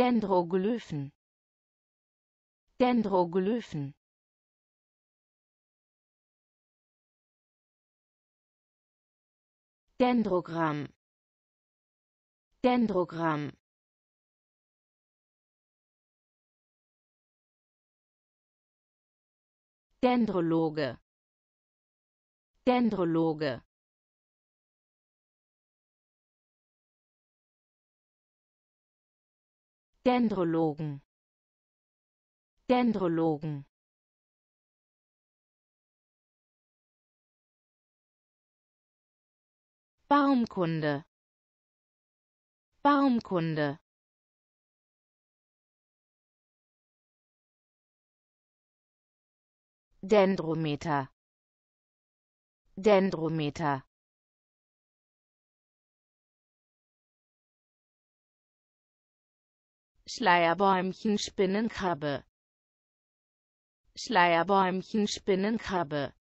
Dendroglyphen Dendroglyphen Dendrogramm Dendrogramm Dendrologe Dendrologe Dendrologen Dendrologen Baumkunde Baumkunde Dendrometer Dendrometer Schleierbäumchen Spinnenkrabbe Schleierbäumchen Spinnenkrabbe